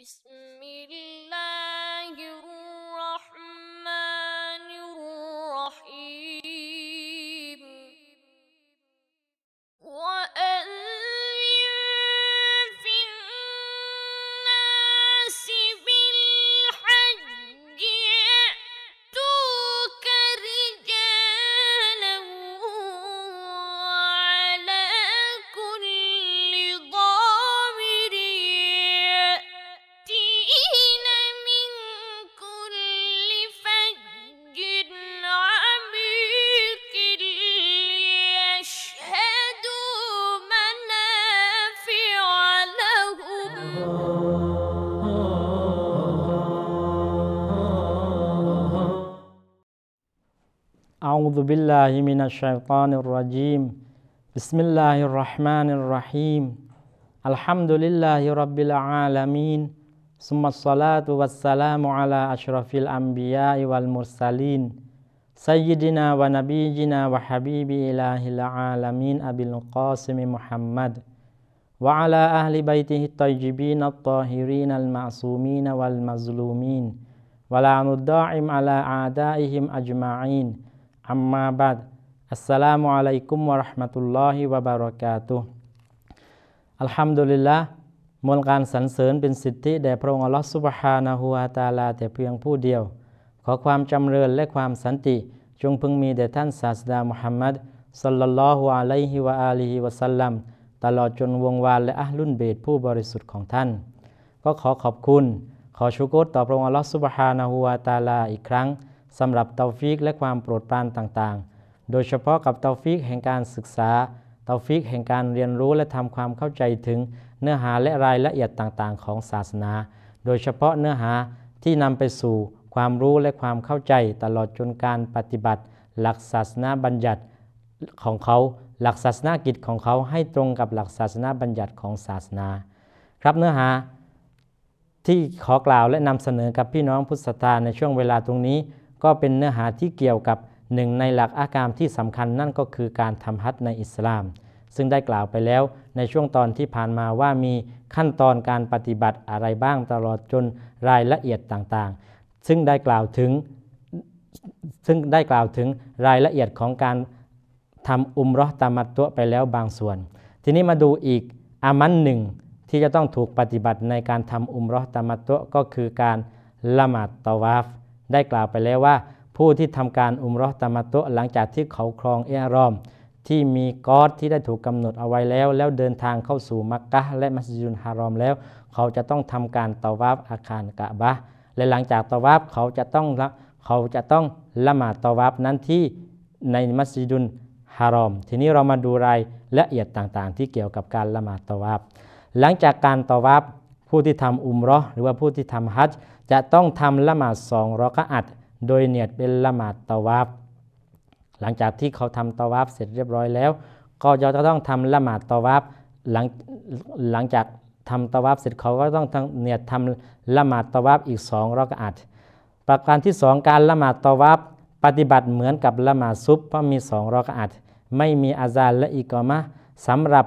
بسم الله أعوذ بالله من الشيطان الرجيم بسم الله الرحمن الرحيم الحمد لله رب العالمين ثم الصلاة والسلام على أشرف الأنبياء والمرسلين سيدنا ونبينا وحبيب إله العالمين أبي القاسم محمد وعلى أهل بيته الطيبين الطاهرين المعصومين والمظلومين ولعن الداعم على أعدائهم أجمعين อัมมาบัดอัสสลามุอะลัยกุมวะราะห์มะตุลลอฮิวะบะเราะกาตุอัลฮัมดุลิลละมวลการสรรเสริญเป็นสิทธิแด่พระองค์อัลลอฮฺซุบฮานะฮูวะตาลา แต่เพียงผู้เดียว ขอความจำเริญและความสันติจงพึงมีแด่ท่าน ศาสดามุฮัมมัดสัลลัลลอฮุอะลัยฮิวะอาลีฮิวะสัลลัมตลอดจนวงวานและอัลลุ่นเบตผู้บริสุทธิ์ของท่าน ก็ขอขอบคุณ ขอชุกรต่อพระองค์อัลลอฮฺซุบฮานะฮูวะตาลาอีกครั้งสำหรับเตาฟิกและความโปรดปรานต่างๆ โดยเฉพาะกับเตาฟิกแห่งการศึกษาเตาฟิกแห่งการเรียนรู้และทำความเข้าใจถึงเนื้อหาและรายละเอียดต่างๆ ของศาสนา โดยเฉพาะเนื้อหาที่นำไปสู่ความรู้และความเข้าใจตลอดจนการปฏิบัติ หลักศาสนาบัญญัติของเขา หลักศาสนากิจของเขาให้ตรงกับหลักศาสนาบัญญัติของศาสนาครับเนื้อหา ที่ขอกล่าวและนำเสนอกับพี่น้องพุทธศาสนาในช่วงเวลาตรงนี้ก็เป็นเนื้อหาที่เกี่ยวกับหนึ่งในหลักอาการที่สำคัญนั่นก็คือการทำฮัทในอิสลาม ซึ่งได้กล่าวไปแล้วในช่วงตอนที่ผ่านมาว่ามีขั้นตอนการปฏิบัติอะไรบ้างตลอดจนรายละเอียดต่าง ๆ ซึ่งได้กล่าวถึงซึ่งได้กล่าวถึงรายละเอียดของการทำอุมรอตามัตตัวไปแล้วบางส่วน ทีนี้มาดูอีกอามันหนึ่งที่จะต้องถูกปฏิบัติในการทำอุมรอตามัตตัวก็คือการละหมาดตาวาฟได้กล่าวไปแล้วว่าผู้ที่ทำการอุมรอตามาโตหลังจากที่เขาครองเอรอม ที่มีกอดที่ได้ถูกกาหนดเอาไว้แล้ว แล้วเดินทางเข้าสู่มักกะและมัสยิดฮารอมแล้ว เขาจะต้องทำการตอวาฟอาคารกะบะและหลังจากตอวาฟเขาจะต้องเขาจะต้องละหมาดตอวาฟนั้นที่ในมัสยิดุนฮารอม ทีนี้เรามาดูรายละเอียดต่างๆ ที่เกี่ยวกับการละหมาดตอวาฟหลังจากการตอวาฟผู้ที่ทำอุมรอหรือว่าผู้ที่ทำฮัจจะต้องทำละหมาดสองรอกะอัดโดยเนียดเป็นละหมาดตะวาบหลังจากที่เขาทำตะวาบเสร็จเรียบร้อยแล้ว ก็จะต้องทำละหมาดตะวาบหลังหลังจากทำตะวาบเสร็จเขาก็ต้องเนียดทำละหมาดตะวาบอีกสองรอกะอัดประการที่สองการละหมาดตะวาบปฏิบัติเหมือนกับละหมาดซุปเพราะมีสองรอกะอัดไม่มีอาซาและอีกอมะสำหรับ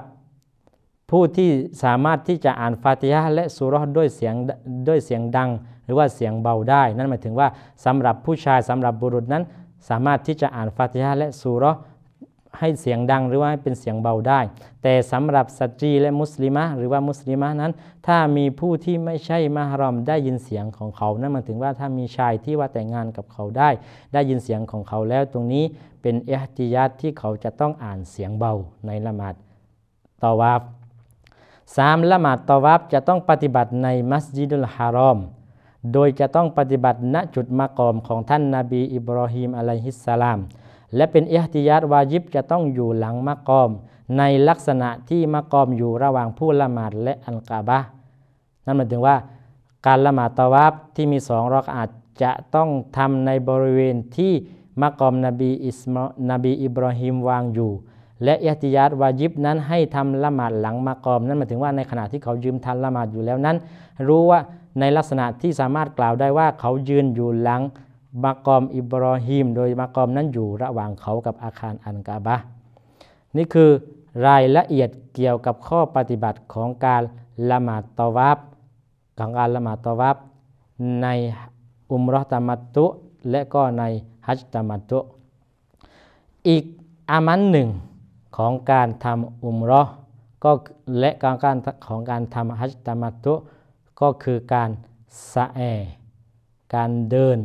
ผู้ที่สามารถที่จะอ่านฟาติยะและสุรด้วยเสียงด้วยเสียงดังหรือว่าเสียงเบาได้ นั่นหมายถึงว่าสำหรับผู้ชายสำหรับบุรุษนั้น สามารถที่จะอ่านฟาติยะและสุรให้เสียงดังหรือว่าให้เป็นเสียงเบาได้ แต่สำหรับสตรีและมุสลิมะหรือว่ามุสลิมะนั้นถ้ามีผู้ที่ไม่ใช่มหรอมได้ยินเสียงของเขา นั่นหมายถึงว่าถ้ามีชายที่ว่าแต่งงานกับเขาได้ ได้ยินเสียงของเขาแล้วตรงนี้เป็นเอฮติยัดที่เขาจะต้องอ่านเสียงเบาในละหมาดตอวาฟสามละหมาดตอวับจะต้องปฏิบัติในมัสยิดุลฮารอม โดยจะต้องปฏิบัติ ณ จุดมะกอมของท่านนาบีอิบรอฮิมอะลัยฮิสสลาม และเป็นอิฮติยาตวาญิบจะต้องอยู่หลังมะกอม ในลักษณะที่มะกอมอยู่ระหว่าง ผู้ละหมาดและอันกาบะนั่นหมายถึงว่าการละหมาดตอวับที่มีสองรอกอาจจะต้องทำในบริเวณที่มะกอม นบีอิสมนบีอิบรอฮิมวางอยู่และอิติยัดวายิบนั้นให้ทำละหมาดหลังมากอม นั้นหมายถึงว่าในขณะที่เขายืมทันละหมาดอยู่แล้วนั้นรู้ว่าในลักษณะที่สามารถกล่าวได้ว่าเขายืนอยู่หลังมากอมอิบรอฮิมโดยมากอมนั้นอยู่ระหว่างเขากับอาคารอันกาบะนี่คือรายละเอียดเกี่ยวกับข้อปฏิบัติของการละหมาดตอวับของการละหมาดตอวับในอุมรตามัตตุและก็ในฮัจตามัตตุ อีกอามันหนึ่งของการทำอุมรอก็และการการของการทำฮัจตามัตุ ก็คือการสะแอการเดิน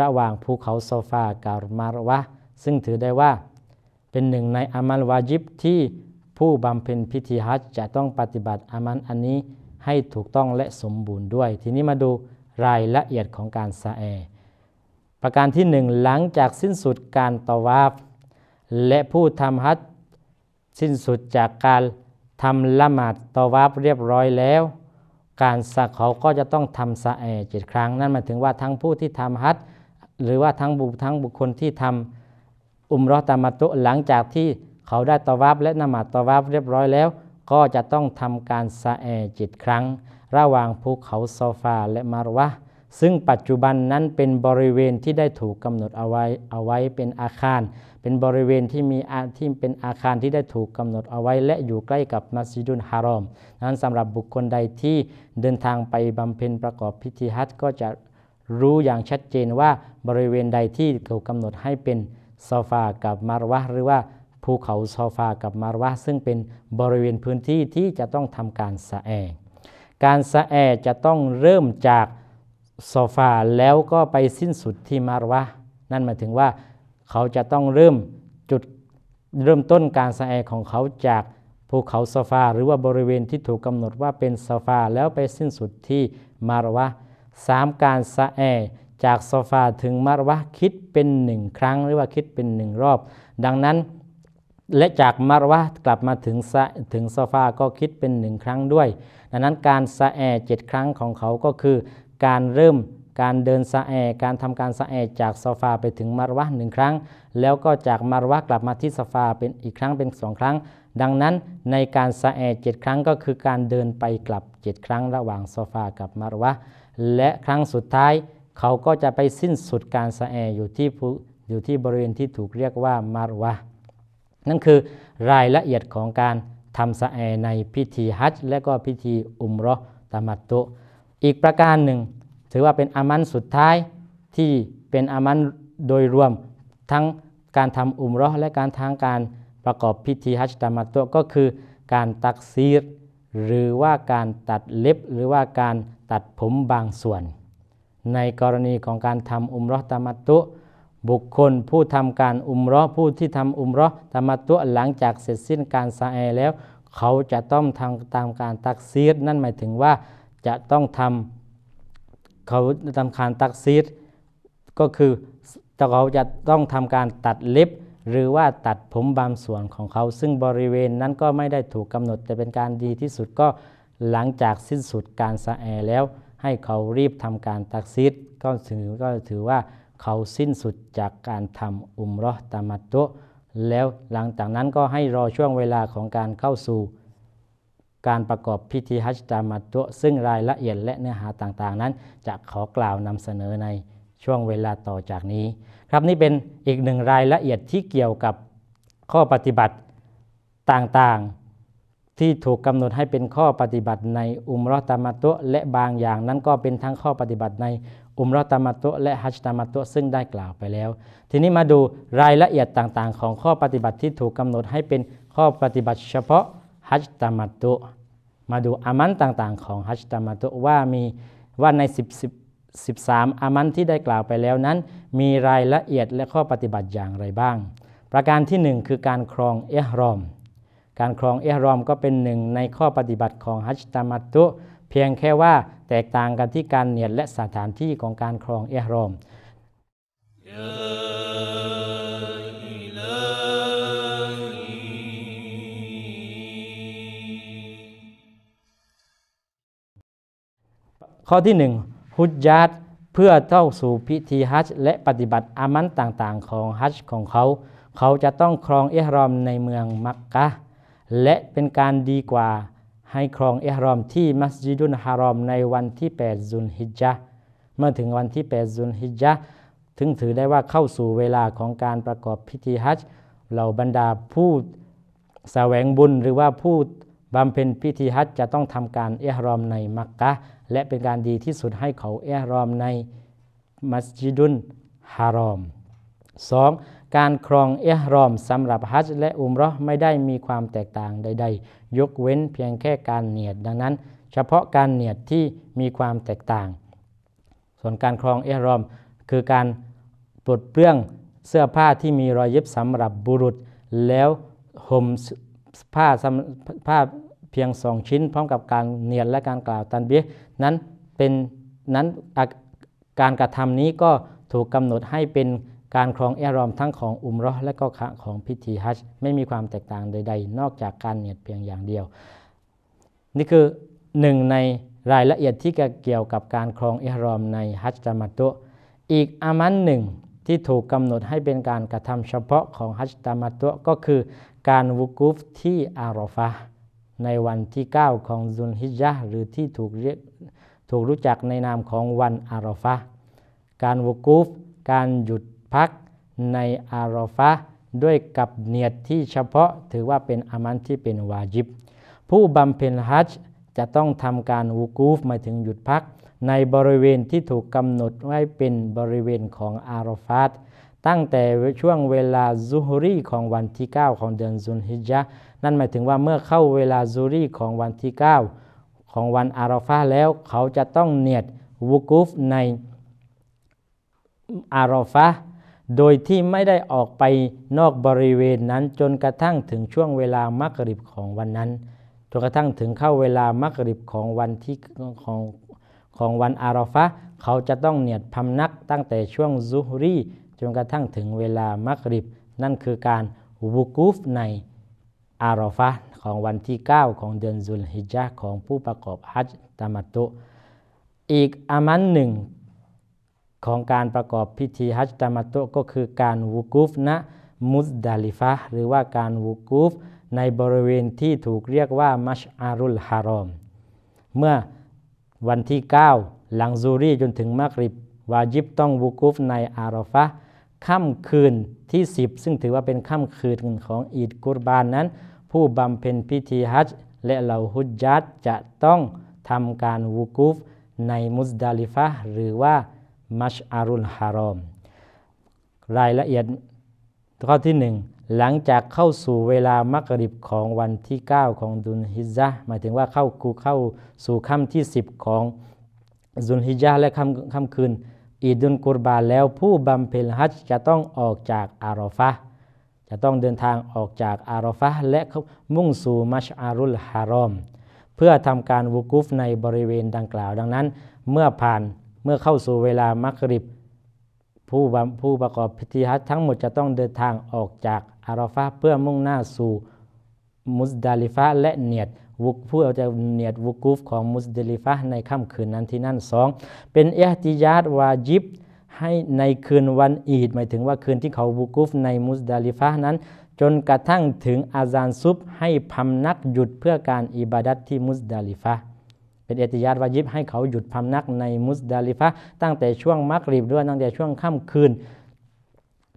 ระหว่างภูเขาโซฟากับมารวะ ซึ่งถือได้ว่า เป็นหนึ่งในอามัลวาจิบที่ผู้บำเพ็ญพิธีฮัจจะต้องปฏิบัติอามันอันนี้ให้ถูกต้องและสมบูรณ์ด้วย ทีนี้มาดูรายละเอียดของการสะแอประการที่หนึ่งหลังจากสิ้นสุดการตวาฟและผู้ทำฮัจสิ้นสุดจากการทำละหมาดตอวาบเรียบร้อยแล้ว การสักเขาก็จะต้องทำสะแอเจ็ดครั้ง นั่นหมายถึงว่าทั้งผู้ที่ทำฮัทหรือว่าทั้งบุทั้งบุคคลที่ทำอุมรอตามาตุ หลังจากที่เขาได้ตอวาบและละหมาตอวาบเรียบร้อยแล้ว ก็จะต้องทำการสะแอเจ็ดครั้ง ระหว่างภูเขาโซฟาและมารวะซึ่งปัจจุบันนั้นเป็นบริเวณที่ได้ถูกกำหนดเอาไว้เอาไว้เป็นอาคารเป็นบริเวณที่มีอาที่เป็นอาคารที่ได้ถูกกำหนดเอาไว้ และอยู่ใกล้กับมัสยิดุลฮารอมนั้นสำหรับบุคคลใดที่เดินทางไปบำเพ็ญประกอบพิธีฮัจก็จะรู้อย่างชัดเจนว่าบริเวณใดที่ถูกกำหนดให้เป็นซอฟากับมารวะ หรือว่าภูเขาซอฟากับมารวะ ซึ่งเป็นบริเวณพื้นที่ที่จะต้องทำการสะแอการสะแอจะต้องเริ่มจากซอฟาแล้วก็ไปสิ้นสุดที่มารวะ นั่นหมายถึงว่าเขาจะต้องเริ่มจุดเริ่มต้นการสแอของเขาจากภูเขาซาฟาหรือว่าบริเวณที่ถูกกำหนดว่าเป็นซาฟาแล้วไปสิ้นสุดที่มารวะสามการสแอจากซาฟาถึงมารวะคิดเป็นหนึ่งครั้ง หรือว่าคิดเป็นหนึ่งรอบ ดังนั้น และจากมารวะ กลับมาถึงถึงซาฟาก็คิดเป็นหนึ่งครั้งด้วย ดังนั้นการสแอเจ็ดครั้งของเขาก็คือ การเริ่มการเดินสะแอการทำการสะแอจากโซฟาไปถึงมารวะหนึ่งครั้ง แล้วก็จากมารวะกลับมาที่โซฟาเป็นอีกครั้งเป็นสองครั้ง ดังนั้นในการสะแอเจ็ดครั้งก็คือ การเดินไปกลับเจ็ดครั้งระหว่างโซฟากับมารวะและครั้งสุดท้าย เขาก็จะไปสิ้นสุดการสะแออยู่ที่อยู่ที่บริเวณที่ถูกเรียกว่ามารวะ นั่นคือรายละเอียดของการทำสะแอในพิธีฮัจและก็พิธีอุมรอตามัตโตอีกประการหนึ่งถือว่าเป็นอามันสุดท้ายที่เป็นอามันโดยรวมทั้งการทำอุมรอและการทางการประกอบพิธีฮัจตามาตัวก็คือ การตักซีรหรือว่าการตัดเล็บ หรือว่าการตัดผมบางส่วน ในกรณีของการทำอุมรอตามาตุ บุคคลผู้ทำการอุมรอผู้ที่ทำอุมรอตามาตวหลังจากเสร็จสิ้นการสาแอแล้ว เขาจะต้องทำตามการตักซีรนั่นหมายถึงว่าจะต้องทำเขาทำการตักซีดก็คือเขาจะต้องทำการตัดเล็บ หรือว่าตัดผมบางส่วนของเขาซึ่งบริเวณนั้นก็ไม่ได้ถูกกำหนด แต่เป็นการดีที่สุดก็หลังจากสิ้นสุดการสะแอแล้ว ให้เขารีบทำการตักซีดก็ถือก็ถือว่าเขาสิ้นสุดจากการทำอุมรอตามัตโตแล้วหลังจากนั้นก็ให้รอช่วงเวลาของการเข้าสู่การประกอบพิธีฮัจจามัตุซึ่งรายละเอียดและเนื้อหาต่างๆนั้น จะขอกล่าวนำเสนอในช่วงเวลาต่อจากนี้ ครับนี่เป็นอีกหนึ่งรายละเอียดที่เกี่ยวกับข้อปฏิบัติต่างๆที่ถูกกำหนดให้เป็นข้อปฏิบัติในอุมรตามัตุและบางอย่างนั้นก็เป็นทั้งข้อปฏิบัติในอุมรตามัตุและฮัจตามัตุซึ่งได้กล่าวไปแล้ว ทีนี้มาดูรายละเอียดต่างๆ ของข้อปฏิบัติที่ถูกกำหนดให้เป็นข้อปฏิบัติเฉพาะฮัจตามัตุ มาดูอามันต่างๆ ของฮัจตามัตุว่ามีว่าใน10 13อามันที่ได้กล่าวไปแล้วนั้นมีรายละเอียดและข้อปฏิบัติอย่างไรบ้าง ประการที่1คือการครองเอฮรอมการครองเอฮรอมก็เป็นหนึ่งในข้อปฏิบัติของฮัจตามัตุ เพียงแค่ว่าแตกต่างกันที่การเนียดและสถานที่ของการครองเอฮรอม Yeah. ข้อที่1ฮุจยัดเพื่อเข้าสู่พิธีฮัจและปฏิบัติอามันต่าง ๆ ของฮัจของเขาเขาจะต้องครองเอฮรอมในเมืองมักกะและเป็นการดีกว่าให้ครองเอฮรอมที่มัสยิดุนฮารอมในวันที่8ซุลฮิจญะเมื่อถึงวันที่8ซุลฮิจญะถึงถือได้ว่าเข้าสู่เวลาของการประกอบพิธีฮัจ์เหล่าบรรดาผู้สแสวงบุญหรือว่าผู้บำเพ็ญพิธีฮัจจะต้องทำการเอฮรอมในมักกะและเป็นการดีที่สุดให้เขาเอฮรอมในมัสยิดุนฮารอม 2. การครองเอฮรอมสำหรับฮัจและอุมรอไม่ได้มีความแตกต่างใด ๆยกเว้นเพียงแค่การเนียด ดังนั้น เฉพาะการเนียดที่มีความแตกต่าง ส่วนการครองเอฮรอม คือการปลดเปลื้องเสื้อผ้าที่มีรอยเย็บสำหรับบุรุษ แล้วห่มผ้าผ้าเพียงสองชิ้นพร้อมกับการเนียนและการกล่าวตันเบียนั้นเป็นนั้นการกระทำนี้ก็ถูกกำหนดให้เป็นการครองแอรอมทั้งของอุมรอและก็ของพิธีฮัจไม่มีความแตกต่างใด ๆ นอกจากการเนียดเพียงอย่างเดียว นี่คือหนึ่งในรายละเอียดที่เกี่ยวกับการครองแอรอมในฮัจจามัตโตอีกอามันหนึ่งที่ถูกกำหนดให้เป็นการกระทำเฉพาะของฮัจตามัตโตก็คือการวุกูฟที่อารอฟะในวันที่ 9ของซุนฮิจญะหรือที่ถูกเรียกถูกรู้จักในนามของวันอารอฟะการวกูฟการหยุดพักในอารอฟะด้วยกับเนียดที่เฉพาะถือว่าเป็นอามันที่เป็นวาจิบ ผู้บำเพ็ญฮัจจะต้องทำการวูกูฟมาถึงหยุดพัก ในบริเวณที่ถูกกำหนดไว้เป็นบริเวณของอารอฟาตตั้งแต่ช่วงเวลาซูฮุรีของวันที่ 9 ของเดือนซุนฮิจญะนั่นหมายถึงว่าเมื่อเข้าเวลาซูรีของวันที่9ของวันอาราฟาแล้ว เขาจะต้องเนียดวุกูฟใน อาราฟาโดยที่ไม่ได้ออกไปนอกบริเวณนั้นจนกระทั่งถึงช่วงเวลามักริบของวันนั้น จนกระทั่งถึงเข้าเวลามักริบของวันที่ของของวันอาราฟะเขาจะต้องเนียดพำนัก ตั้งแต่ช่วงซุฮรีจนกระทั่งถึงเวลามักริบ นั่นคือการวุกูฟในอารอฟะของวันที่ 9 ของเดือนซุลฮิจญะของผู้ประกอบฮัจตามัตุอีกอามันหนึ่ง ของการประกอบพิธีฮัจตามัตุก็คือการวุกูฟณมุสดาลิฟะหรือว่าการวุกูฟในบริเวณที่ถูกเรียกว่ามัชอารุลฮารอมเมื่อวันที่ 9 หลังซูรีจนถึงมักริบวาจิบต้องวุกูฟในอารอฟะค่ำคืนที่ 10 ซึ่งถือว่าเป็นค่ำคืนของอีดกุรบานนั้น ผู้บำเพ็ญพิธีฮัจจ์และเหล่าฮุจญัดจะต้องทำการวุกูฟในมุสดาลิฟะหรือว่า มัชอารุลฮารอม รายละเอียดข้อที่ 1 หลังจากเข้าสู่เวลามักริบของวันที่ 9 ของดุลฮิจาหมายถึงว่าเข้ากูเข้าสู่ค่ำที่ 10 ของดุลฮิจาและค่ำค่ำคืนอีดุลกุรบานแล้วผู้บำเพ็ญฮัจจะต้องออกจากอารอฟะจะต้องเดินทางออกจากอารอฟะและมุ่งสู่มัชอารุลฮารอม เพื่อทำการวุกุฟในบริเวณดังกล่าวดังนั้น เมื่อผ่านเมื่อเข้าสู่เวลามักริบผู้ผู้ประกอบพิธีฮัจทั้งหมดจะต้องเดินทางออกจากอารอฟะเพื่อมุ่งหน้าสู่มุสดาลิฟะและเนียดวุกผู้เอาใจเนียดวุกูฟของมุสเดลิฟะในค่ำคืนนั้นที่นั่นสองเป็นเอติยาตวาจิบให้ในคืนวันอีดหมายถึงว่าคืนที่เขาวุกูฟในมุสดลิฟะนั้นจนกระทั่งถึงอาซานซุบให้พำนักหยุดเพื่อการอิบาดัตที่มุสดลิฟะเป็นเอติยาตวาจิบให้เขาหยุดพำนักในมุสดลิฟะตั้งแต่ช่วงมักริบด้วยตั้งแต่ช่วงค่ำคืน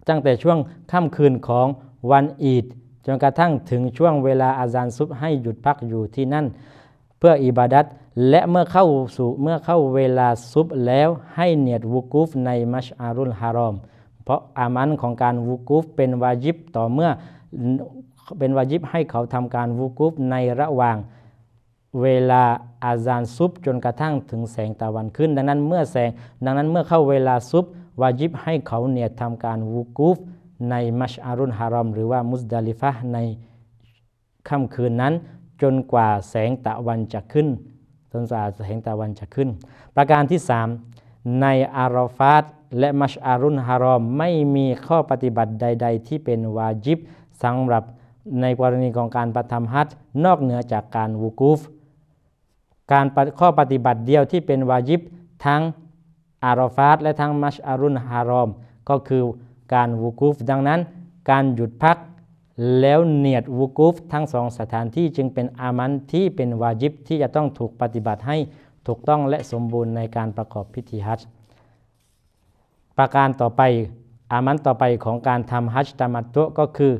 ตั้งแต่ช่วงค่ำคืนของวันอีดจนกระทั่งถึงช่วงเวลาอาจารย์ซุบให้หยุดพักอยู่ที่นั่น เพื่ออิบาดัตและเมื่อเข้าสู่เมื่อเข้าเวลาซุบแล้วให้เนียดวุกูฟในมัชอารุลฮารอม เพราะอามันของการวุกูฟเป็นวาจิบต่อเมื่อเป็นวาจิบให้เขาทำการวุกูฟในระหว่าง เวลาอาจารย์ซุบจนกระทั่งถึงแสงตะวันขึ้น ดังนั้นเมื่อแสงดังนั้นเมื่อเข้าเวลาซุบวาจิบให้เขาเนียดทำการวุกูฟในมัชอารุนฮารอมหรือว่ามุสดาลิฟะในค่ำคืนนั้น จนกว่าแสงตะวันจะขึ้นจนกว่าแสงตะวันจะขึ้น ประการที่ 3 ในอารอฟาตและมัชอารุนฮารอมไม่มีข้อปฏิบัติใด ๆ ที่เป็นวาจิบสำหรับในกรณีของการประทำฮัตนอกเหนือจากการวูกูฟการข้อปฏิบัติเดียวที่เป็นวาจิบทั้งอารอฟาต และทั้งมัชอารุนฮารอม ก็คือการวูกูฟดังนั้นการหยุดพักแล้วเนียดวูกูฟทั้งสองสถานที่จึงเป็นอามันที่เป็นวาจิบที่จะต้องถูกปฏิบัติให้ถูกต้องและสมบูรณ์ในการประกอบพิธีฮัจจ์ประการต่อไปอามันต่อไปของการทำฮัจจ์ตามัตโตก็คือ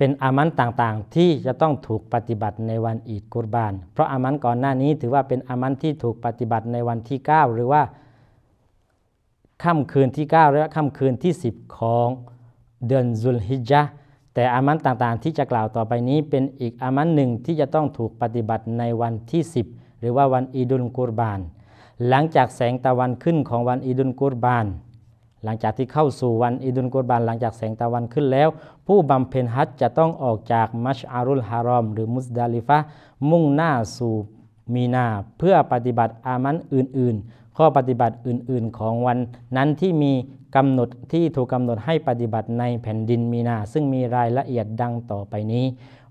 เป็นอามันต่างๆที่จะต้องถูกปฏิบัติในวันอีดกุรบาน เพราะอามันก่อนหน้านี้ถือว่าเป็นอามันที่ถูกปฏิบัติในวันที่ 9 หรือว่าค่ำคืนที่9และค่ำคืนที่10 ของเดือนซุลฮิจญะแต่อามันต่างๆที่จะกล่าวต่อไปนี้เป็นอีกอามันหนึ่งที่จะต้องถูกปฏิบัติในวันที่ 10 หรือว่าวันอีดุลกุรบาน หลังจากแสงตะวันขึ้นของวันอีดุลกุรบาน หลังจากที่เข้าสู่วันอีดุลกุรบาน หลังจากแสงตะวันขึ้นแล้ว ผู้บำเพ็ญฮัจจะต้องออกจากมัชอารุลฮารอมหรือมุสดาลิฟะมุ่งหน้าสู่มีนา เพื่อปฏิบัติอามันอื่น ๆข้อปฏิบัติอื่นๆของวันนั้นที่มีกำหนดที่ถูกกำหนดให้ปฏิบัติในแผ่นดินมีนา ซึ่งมีรายละเอียดดังต่อไปนี้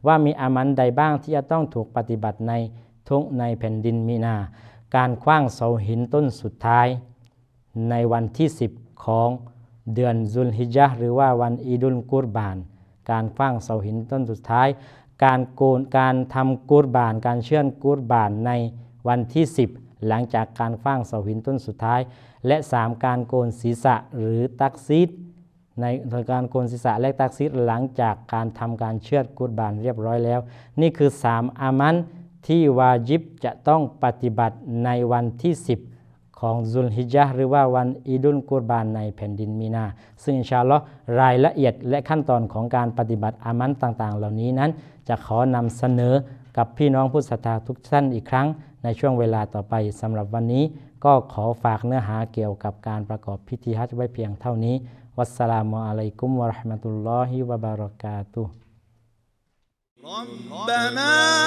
ว่ามีอามันใดบ้างที่จะต้องถูกปฏิบัติในทุกในแผ่นดินมีนา การคว้างเสาหินต้นสุดท้ายในวันที่ 10ของเดือนซุลฮิจห์หรือว่าวันอีดุลกุรบาน การคว้างเสาหินต้นสุดท้าย การโกนการทำกุรบาน การเชื่อนกุรบานในวันที่10หลังจากการฟ้างเสาหินต้นสุดท้าย และ 3 การโกนศีรษะหรือตักซีดในการโกนศีรษะและตักซีดหลังจากการทำการเชือดกุดบานเรียบร้อยแล้ว นี่คือ3อามันที่วาญิบจะต้องปฏิบัติในวันที่10ของซุลฮิจห์หรือว่าวันอีดุลกุรบานในแผ่นดินมีนา ซึ่งอินชาอัลลอฮ์รายละเอียดและขั้นตอนของการปฏิบัติอามันต่างๆ เหล่านี้นั้นจะขอนำเสนอกับพี่น้องผู้ศรัทธาทุกท่านอีกครั้ง ในช่วงเวลาต่อไปสำหรับวันนี้ ก็ขอฝากเนื้อหาเกี่ยวกับการประกอบพิธีฮัจญ์ไว้เพียงเท่านี้ วัสสลามุอะลัยกุมวะราะห์มะตุลลอฮิ วะบเรากาตุฮ์